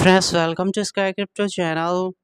friends, welcome to Sky Crypto channel.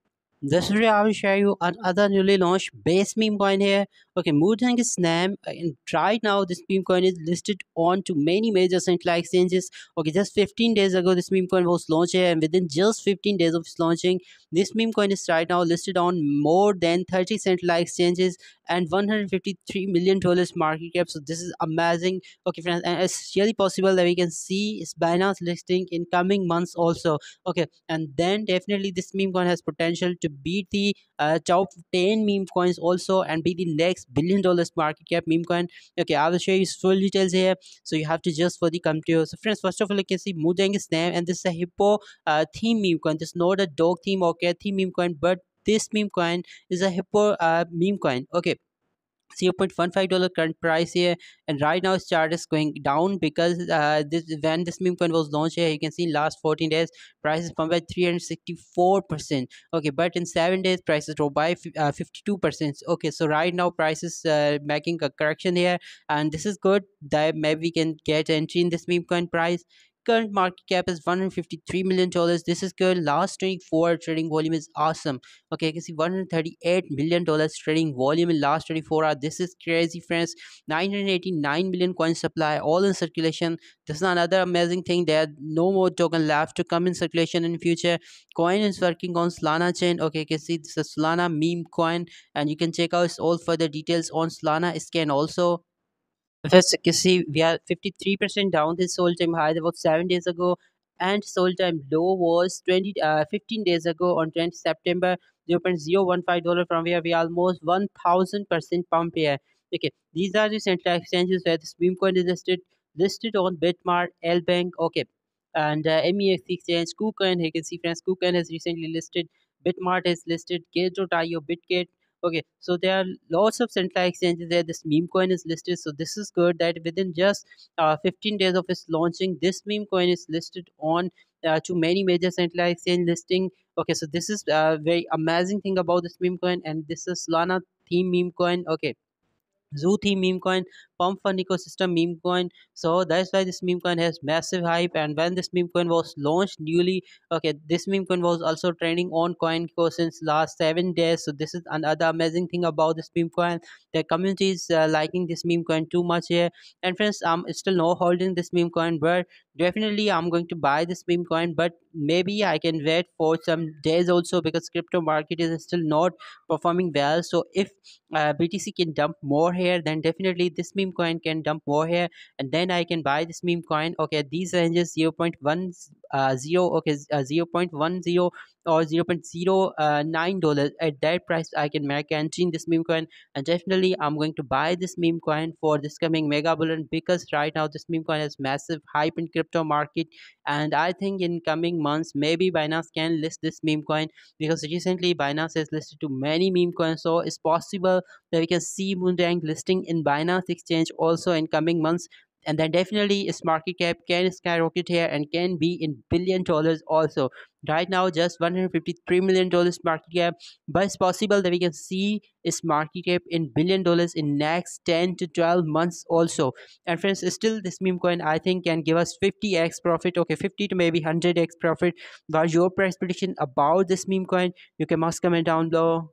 This video I will show you another newly launched base meme coin here okay Mojang is slam, uh, and right now this meme coin is listed on to many major central exchanges okay just 15 days ago this meme coin was launched and within just 15 days of its launching this meme coin is right now listed on more than 30 central exchanges and 153 million dollars market cap so this is amazing okay friends and it's really possible that we can see its Binance listing in coming months also okay and then definitely this meme coin has potential to beat the uh, top 10 meme coins also and be the next Billion billion market cap meme coin. Okay, I will show you full details here. So you have to just for the company. So friends, first of all, you can see Mudang is name and this is a hippo uh, theme meme coin. This is not a dog theme or cat theme meme coin, but this meme coin is a hippo uh, meme coin. Okay. $0.15 current price here and right now its chart is going down because uh, this when this meme coin was launched here you can see last 14 days prices pumped by 364% okay but in 7 days prices dropped by 52% uh, okay so right now prices uh, making a correction here and this is good that maybe we can get entry in this meme coin price current market cap is 153 million dollars this is good last 24 trading volume is awesome okay you can see 138 million dollars trading volume in last 24 hours this is crazy friends 989 million coin supply all in circulation this is another amazing thing there no more token left to come in circulation in future coin is working on solana chain okay you can see this is solana meme coin and you can check out all further details on solana scan also First, you see, we are 53% down. This all-time high that was seven days ago, and all-time low was 20, uh, 15 days ago on 20 September, 0.015 from where we are almost 1,000 percent pump here. Okay, these are the central exchanges where the Swim coin is listed, listed on Bitmart, L Bank. Okay, and uh, MEX exchange, KuCoin. You can see friends, KuCoin has recently listed. Bitmart is listed. Gato BitGate okay so there are lots of central exchanges there this meme coin is listed so this is good that within just uh, 15 days of its launching this meme coin is listed on uh, to many major central exchange listing okay so this is a uh, very amazing thing about this meme coin and this is solana theme meme coin okay zoo theme meme coin pump fund ecosystem meme coin so that's why this meme coin has massive hype and when this meme coin was launched newly okay this meme coin was also trending on Coin since last seven days so this is another amazing thing about this meme coin the community is uh, liking this meme coin too much here and friends i'm still not holding this meme coin but definitely i'm going to buy this meme coin but maybe i can wait for some days also because crypto market is still not performing well so if uh, btc can dump more here then definitely this meme meme coin can dump more here and then i can buy this meme coin okay these ranges 0.10 uh, 0 okay uh, 0.10 or 0.09 dollars at that price i can make entering this meme coin and definitely i'm going to buy this meme coin for this coming mega bullion because right now this meme coin has massive hype in crypto market and i think in coming months maybe binance can list this meme coin because recently binance has listed to many meme coins so it's possible that we can see moondang listing in binance exchange also in coming months and then definitely its market cap can skyrocket here and can be in billion dollars also right now just 153 million dollars market cap but it's possible that we can see its market cap in billion dollars in next 10 to 12 months also and friends still this meme coin i think can give us 50x profit okay 50 to maybe 100x profit What's your price prediction about this meme coin you can must comment down below